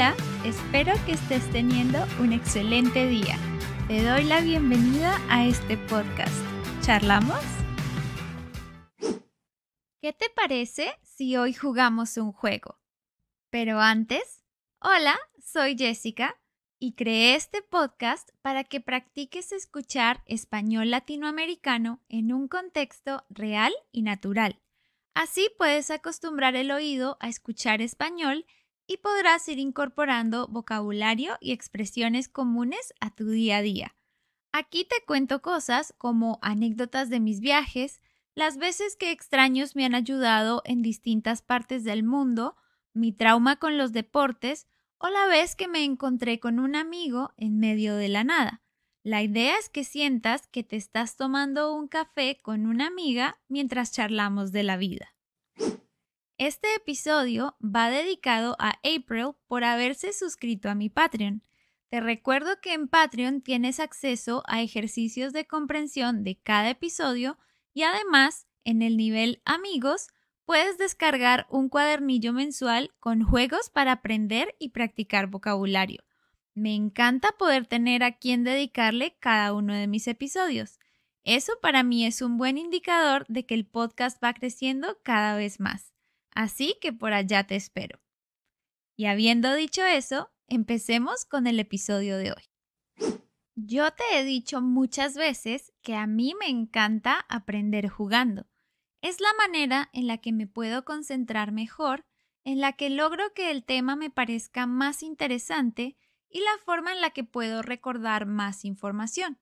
Hola, espero que estés teniendo un excelente día. Te doy la bienvenida a este podcast. ¿Charlamos? ¿Qué te parece si hoy jugamos un juego? Pero antes, hola, soy Jessica y creé este podcast para que practiques escuchar español latinoamericano en un contexto real y natural. Así puedes acostumbrar el oído a escuchar español y podrás ir incorporando vocabulario y expresiones comunes a tu día a día. Aquí te cuento cosas como anécdotas de mis viajes, las veces que extraños me han ayudado en distintas partes del mundo, mi trauma con los deportes o la vez que me encontré con un amigo en medio de la nada. La idea es que sientas que te estás tomando un café con una amiga mientras charlamos de la vida. Este episodio va dedicado a April por haberse suscrito a mi Patreon. Te recuerdo que en Patreon tienes acceso a ejercicios de comprensión de cada episodio y además, en el nivel amigos, puedes descargar un cuadernillo mensual con juegos para aprender y practicar vocabulario. Me encanta poder tener a quien dedicarle cada uno de mis episodios. Eso para mí es un buen indicador de que el podcast va creciendo cada vez más. Así que por allá te espero. Y habiendo dicho eso, empecemos con el episodio de hoy. Yo te he dicho muchas veces que a mí me encanta aprender jugando. Es la manera en la que me puedo concentrar mejor, en la que logro que el tema me parezca más interesante y la forma en la que puedo recordar más información.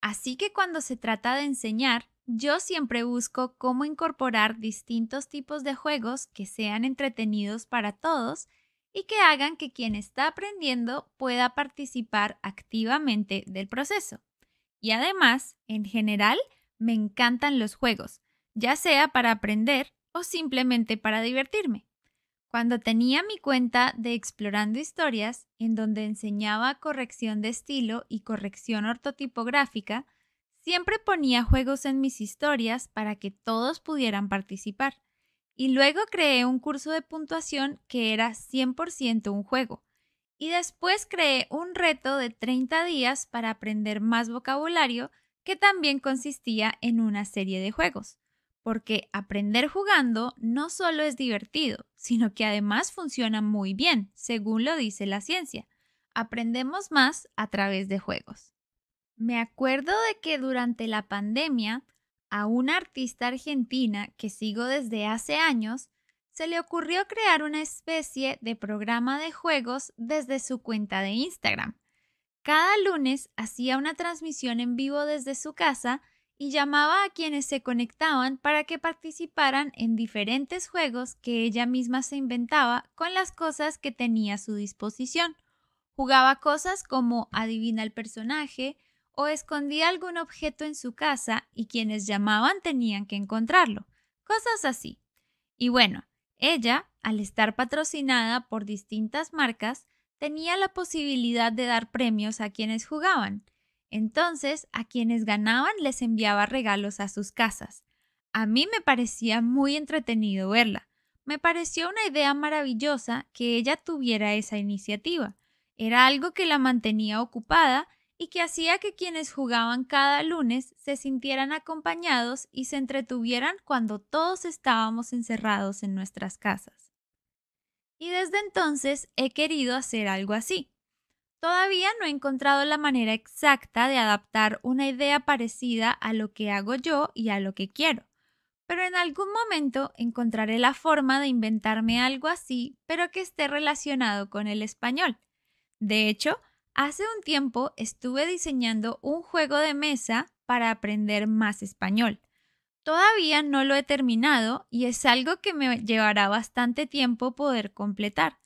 Así que cuando se trata de enseñar, yo siempre busco cómo incorporar distintos tipos de juegos que sean entretenidos para todos y que hagan que quien está aprendiendo pueda participar activamente del proceso. Y además, en general, me encantan los juegos, ya sea para aprender o simplemente para divertirme. Cuando tenía mi cuenta de Explorando Historias, en donde enseñaba corrección de estilo y corrección ortotipográfica, siempre ponía juegos en mis historias para que todos pudieran participar. Y luego creé un curso de puntuación que era 100% un juego. Y después creé un reto de 30 días para aprender más vocabulario que también consistía en una serie de juegos porque aprender jugando no solo es divertido, sino que además funciona muy bien, según lo dice la ciencia. Aprendemos más a través de juegos. Me acuerdo de que durante la pandemia a una artista argentina que sigo desde hace años, se le ocurrió crear una especie de programa de juegos desde su cuenta de Instagram. Cada lunes hacía una transmisión en vivo desde su casa y llamaba a quienes se conectaban para que participaran en diferentes juegos que ella misma se inventaba con las cosas que tenía a su disposición. Jugaba cosas como adivina el personaje o escondía algún objeto en su casa y quienes llamaban tenían que encontrarlo, cosas así. Y bueno, ella, al estar patrocinada por distintas marcas, tenía la posibilidad de dar premios a quienes jugaban. Entonces, a quienes ganaban les enviaba regalos a sus casas. A mí me parecía muy entretenido verla. Me pareció una idea maravillosa que ella tuviera esa iniciativa. Era algo que la mantenía ocupada y que hacía que quienes jugaban cada lunes se sintieran acompañados y se entretuvieran cuando todos estábamos encerrados en nuestras casas. Y desde entonces he querido hacer algo así. Todavía no he encontrado la manera exacta de adaptar una idea parecida a lo que hago yo y a lo que quiero, pero en algún momento encontraré la forma de inventarme algo así, pero que esté relacionado con el español. De hecho, hace un tiempo estuve diseñando un juego de mesa para aprender más español. Todavía no lo he terminado y es algo que me llevará bastante tiempo poder completar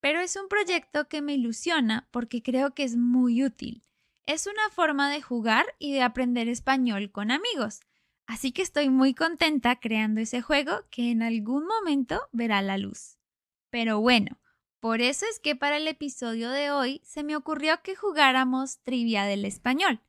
pero es un proyecto que me ilusiona porque creo que es muy útil. Es una forma de jugar y de aprender español con amigos, así que estoy muy contenta creando ese juego que en algún momento verá la luz. Pero bueno, por eso es que para el episodio de hoy se me ocurrió que jugáramos trivia del español.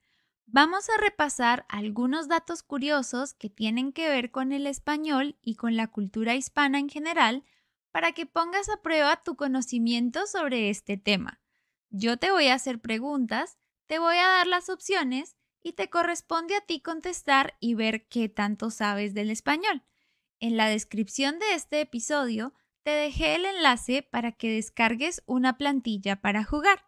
Vamos a repasar algunos datos curiosos que tienen que ver con el español y con la cultura hispana en general, para que pongas a prueba tu conocimiento sobre este tema. Yo te voy a hacer preguntas, te voy a dar las opciones y te corresponde a ti contestar y ver qué tanto sabes del español. En la descripción de este episodio te dejé el enlace para que descargues una plantilla para jugar.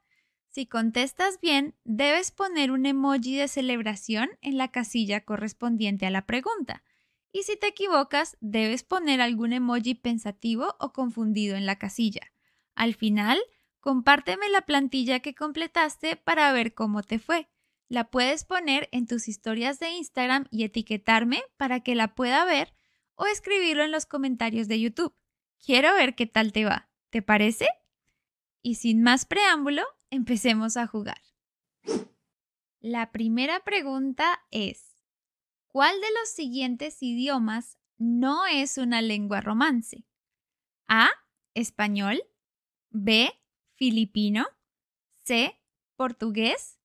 Si contestas bien, debes poner un emoji de celebración en la casilla correspondiente a la pregunta y si te equivocas, debes poner algún emoji pensativo o confundido en la casilla. Al final, compárteme la plantilla que completaste para ver cómo te fue. La puedes poner en tus historias de Instagram y etiquetarme para que la pueda ver o escribirlo en los comentarios de YouTube. Quiero ver qué tal te va. ¿Te parece? Y sin más preámbulo, empecemos a jugar. La primera pregunta es, ¿Cuál de los siguientes idiomas no es una lengua romance? A. Español. B. Filipino. C. Portugués.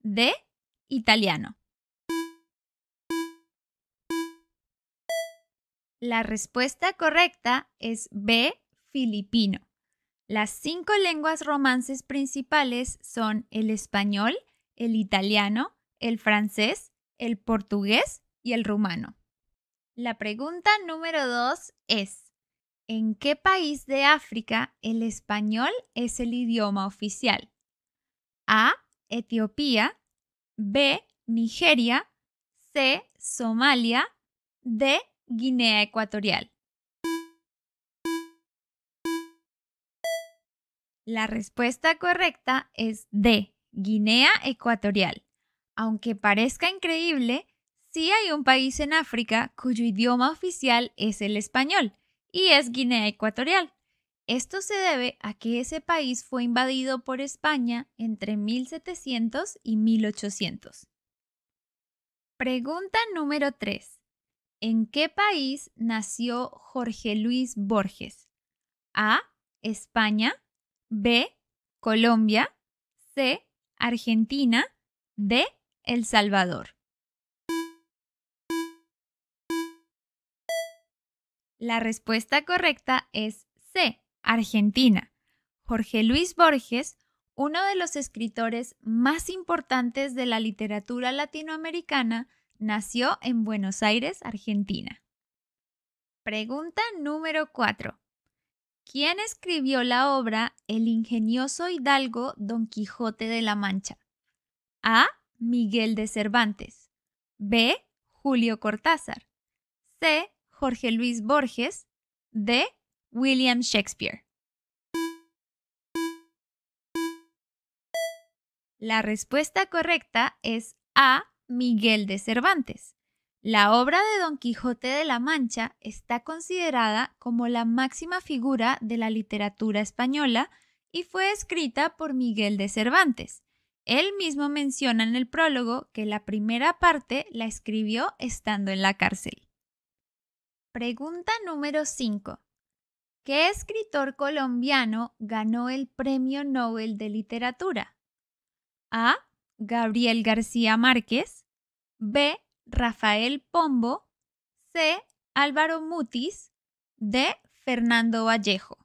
D. Italiano. La respuesta correcta es B. Filipino. Las cinco lenguas romances principales son el español, el italiano, el francés, el portugués y el rumano. La pregunta número 2 es, ¿en qué país de África el español es el idioma oficial? A. Etiopía. B. Nigeria. C. Somalia. D. Guinea Ecuatorial. La respuesta correcta es D. Guinea Ecuatorial. Aunque parezca increíble, sí hay un país en África cuyo idioma oficial es el español, y es Guinea Ecuatorial. Esto se debe a que ese país fue invadido por España entre 1700 y 1800. Pregunta número 3. ¿En qué país nació Jorge Luis Borges? A. España. B. Colombia. C. Argentina. D. El Salvador. La respuesta correcta es C, Argentina. Jorge Luis Borges, uno de los escritores más importantes de la literatura latinoamericana, nació en Buenos Aires, Argentina. Pregunta número 4. ¿Quién escribió la obra El ingenioso hidalgo Don Quijote de la Mancha? A. Miguel de Cervantes. B. Julio Cortázar. C. Jorge Luis Borges de William Shakespeare? La respuesta correcta es A. Miguel de Cervantes. La obra de Don Quijote de la Mancha está considerada como la máxima figura de la literatura española y fue escrita por Miguel de Cervantes. Él mismo menciona en el prólogo que la primera parte la escribió estando en la cárcel. Pregunta número 5. ¿Qué escritor colombiano ganó el Premio Nobel de Literatura? A. Gabriel García Márquez. B. Rafael Pombo. C. Álvaro Mutis. D. Fernando Vallejo.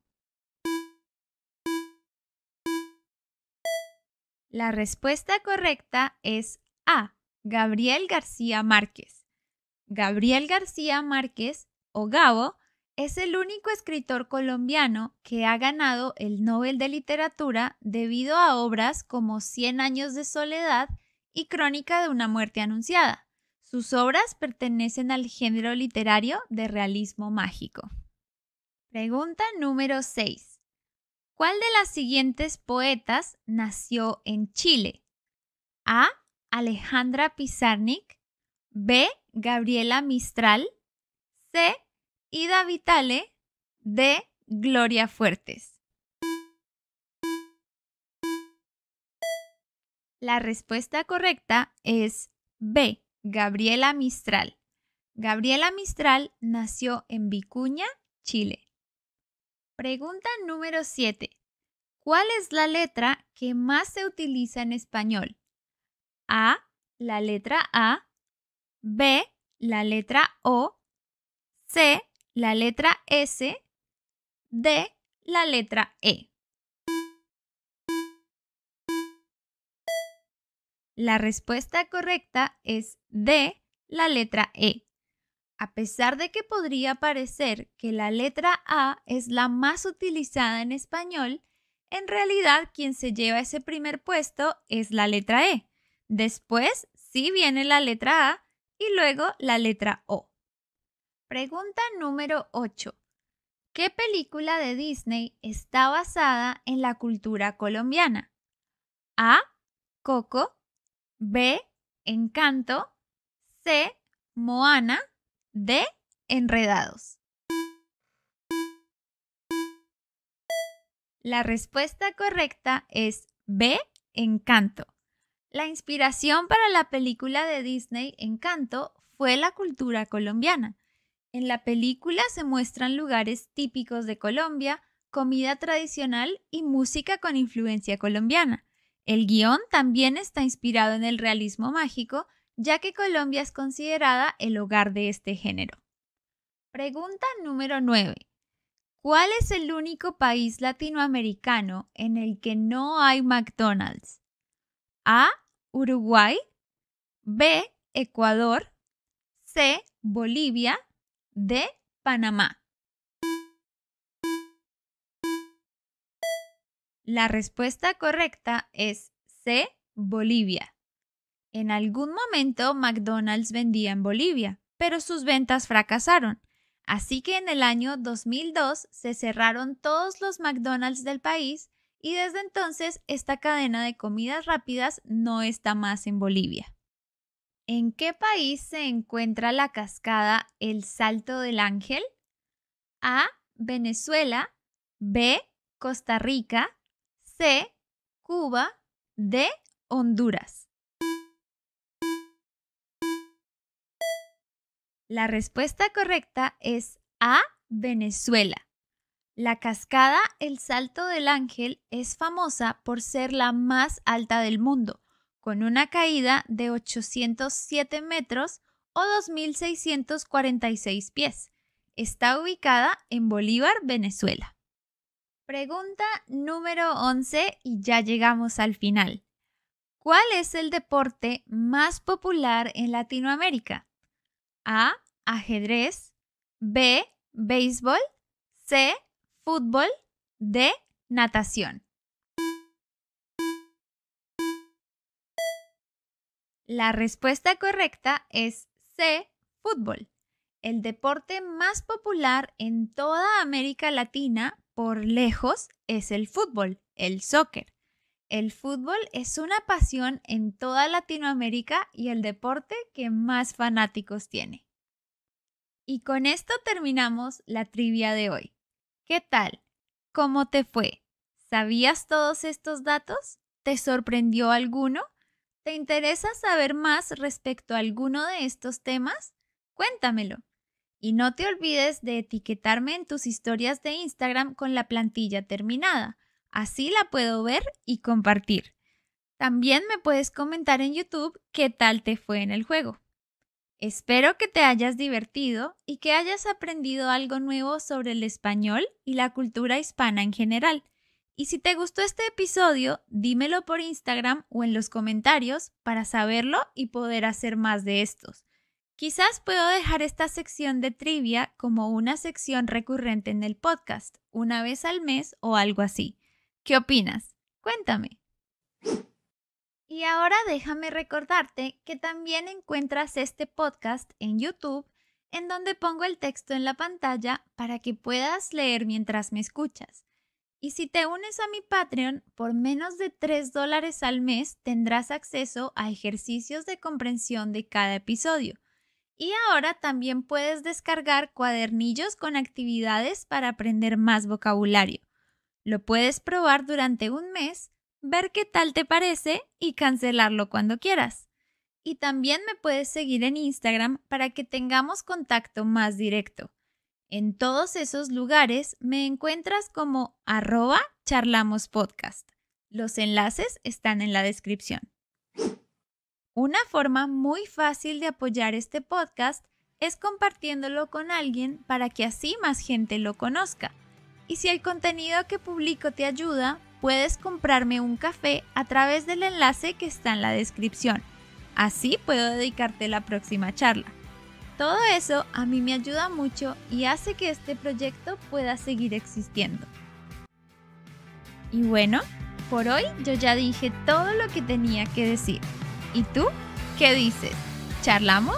La respuesta correcta es A. Gabriel García Márquez. Gabriel García Márquez Gabo, es el único escritor colombiano que ha ganado el Nobel de Literatura debido a obras como Cien años de soledad y Crónica de una muerte anunciada. Sus obras pertenecen al género literario de realismo mágico. Pregunta número 6. ¿Cuál de las siguientes poetas nació en Chile? A. Alejandra Pizarnik. B. Gabriela Mistral. C. Ida Vitale de Gloria Fuertes. La respuesta correcta es B, Gabriela Mistral. Gabriela Mistral nació en Vicuña, Chile. Pregunta número 7. ¿Cuál es la letra que más se utiliza en español? A, la letra A. B, la letra O. C, la letra S de la letra E. La respuesta correcta es D, la letra E. A pesar de que podría parecer que la letra A es la más utilizada en español, en realidad quien se lleva ese primer puesto es la letra E. Después sí viene la letra A y luego la letra O. Pregunta número 8. ¿Qué película de Disney está basada en la cultura colombiana? A. Coco. B. Encanto. C. Moana. D. Enredados. La respuesta correcta es B. Encanto. La inspiración para la película de Disney Encanto fue la cultura colombiana en la película se muestran lugares típicos de Colombia, comida tradicional y música con influencia colombiana. El guión también está inspirado en el realismo mágico, ya que Colombia es considerada el hogar de este género. Pregunta número 9. ¿Cuál es el único país latinoamericano en el que no hay McDonald's? A. Uruguay. B. Ecuador. C. Bolivia de Panamá? La respuesta correcta es C, Bolivia. En algún momento McDonald's vendía en Bolivia, pero sus ventas fracasaron. Así que en el año 2002 se cerraron todos los McDonald's del país y desde entonces esta cadena de comidas rápidas no está más en Bolivia. ¿En qué país se encuentra la cascada El Salto del Ángel? A. Venezuela. B. Costa Rica. C. Cuba. D. Honduras. La respuesta correcta es A. Venezuela. La cascada El Salto del Ángel es famosa por ser la más alta del mundo con una caída de 807 metros o 2.646 pies. Está ubicada en Bolívar, Venezuela. Pregunta número 11 y ya llegamos al final. ¿Cuál es el deporte más popular en Latinoamérica? A. Ajedrez. B. Béisbol. C. Fútbol. D. Natación. La respuesta correcta es C, fútbol, el deporte más popular en toda América Latina por lejos es el fútbol, el soccer. El fútbol es una pasión en toda Latinoamérica y el deporte que más fanáticos tiene. Y con esto terminamos la trivia de hoy. ¿Qué tal? ¿Cómo te fue? ¿Sabías todos estos datos? ¿Te sorprendió alguno? ¿Te interesa saber más respecto a alguno de estos temas? Cuéntamelo. Y no te olvides de etiquetarme en tus historias de Instagram con la plantilla terminada. Así la puedo ver y compartir. También me puedes comentar en YouTube qué tal te fue en el juego. Espero que te hayas divertido y que hayas aprendido algo nuevo sobre el español y la cultura hispana en general. Y si te gustó este episodio, dímelo por Instagram o en los comentarios para saberlo y poder hacer más de estos. Quizás puedo dejar esta sección de trivia como una sección recurrente en el podcast, una vez al mes o algo así. ¿Qué opinas? Cuéntame. Y ahora déjame recordarte que también encuentras este podcast en YouTube, en donde pongo el texto en la pantalla para que puedas leer mientras me escuchas. Y si te unes a mi Patreon, por menos de 3 dólares al mes tendrás acceso a ejercicios de comprensión de cada episodio. Y ahora también puedes descargar cuadernillos con actividades para aprender más vocabulario. Lo puedes probar durante un mes, ver qué tal te parece y cancelarlo cuando quieras. Y también me puedes seguir en Instagram para que tengamos contacto más directo. En todos esos lugares me encuentras como arroba charlamos Los enlaces están en la descripción. Una forma muy fácil de apoyar este podcast es compartiéndolo con alguien para que así más gente lo conozca. Y si el contenido que publico te ayuda, puedes comprarme un café a través del enlace que está en la descripción. Así puedo dedicarte la próxima charla. Todo eso a mí me ayuda mucho y hace que este proyecto pueda seguir existiendo. Y bueno, por hoy yo ya dije todo lo que tenía que decir. ¿Y tú qué dices? ¿Charlamos?